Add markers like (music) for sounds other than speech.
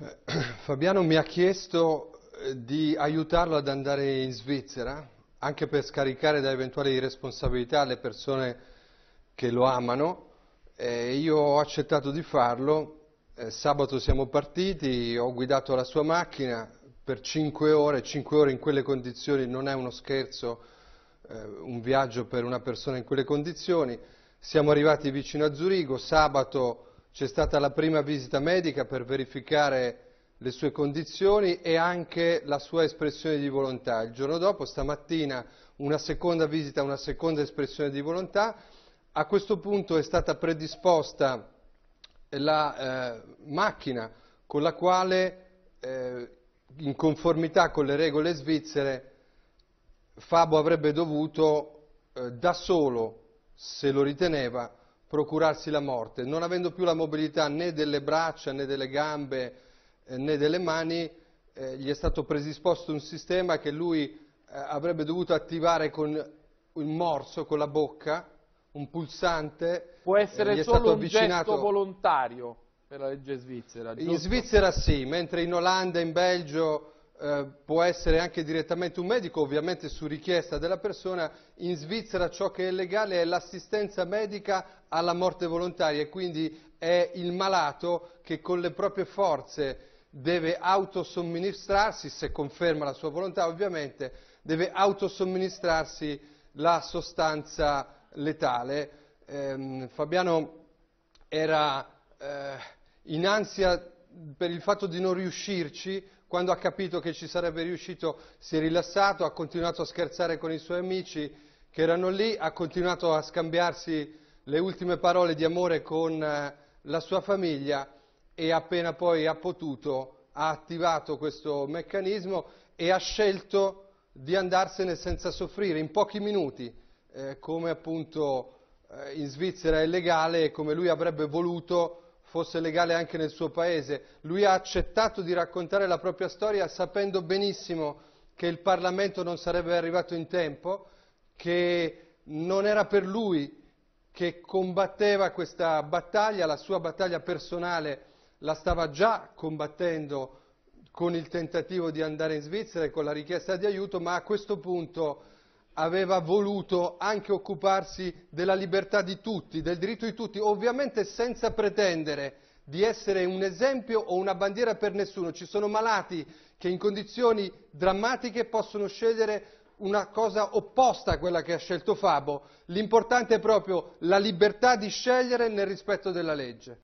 Eh, (clears throat) Fabiano mi ha chiesto eh, di aiutarlo ad andare in Svizzera, anche per scaricare da eventuali responsabilità le persone che lo amano. E io ho accettato di farlo, eh, sabato siamo partiti, ho guidato la sua macchina per 5 ore, 5 ore in quelle condizioni non è uno scherzo, un viaggio per una persona in quelle condizioni. Siamo arrivati vicino a Zurigo, sabato c'è stata la prima visita medica per verificare le sue condizioni e anche la sua espressione di volontà. Il giorno dopo, stamattina, una seconda visita, una seconda espressione di volontà. A questo punto è stata predisposta eh, la eh, macchina con la quale, eh, in conformità con le regole svizzere, Fabo avrebbe dovuto eh, da solo, se lo riteneva, procurarsi la morte. Non avendo più la mobilità né delle braccia, né delle gambe, eh, né delle mani, eh, gli è stato predisposto un sistema che lui eh, avrebbe dovuto attivare con il morso, con la bocca, un pulsante. Può essere eh, solo un gesto volontario per la legge svizzera, giusto? In Svizzera sì, mentre in Olanda, in Belgio eh, può essere anche direttamente un medico, ovviamente su richiesta della persona. In Svizzera ciò che è legale è l'assistenza medica alla morte volontaria e quindi è il malato che con le proprie forze deve autosomministrarsi, se conferma la sua volontà ovviamente, deve autosomministrarsi la sostanza letale. Eh, Fabiano era eh, in ansia per il fatto di non riuscirci, quando ha capito che ci sarebbe riuscito si è rilassato, ha continuato a scherzare con i suoi amici che erano lì, ha continuato a scambiarsi le ultime parole di amore con eh, la sua famiglia e appena poi ha potuto ha attivato questo meccanismo e ha scelto di andarsene senza soffrire in pochi minuti, eh, come appunto eh, in Svizzera è legale e come lui avrebbe voluto fosse legale anche nel suo paese. Lui ha accettato di raccontare la propria storia sapendo benissimo che il Parlamento non sarebbe arrivato in tempo, che non era per lui che combatteva questa battaglia, la sua battaglia personale la stava già combattendo con il tentativo di andare in Svizzera e con la richiesta di aiuto, ma a questo punto aveva voluto anche occuparsi della libertà di tutti, del diritto di tutti, ovviamente senza pretendere di essere un esempio o una bandiera per nessuno. Ci sono malati che in condizioni drammatiche possono scegliere una cosa opposta a quella che ha scelto Fabo. L'importante è proprio la libertà di scegliere nel rispetto della legge.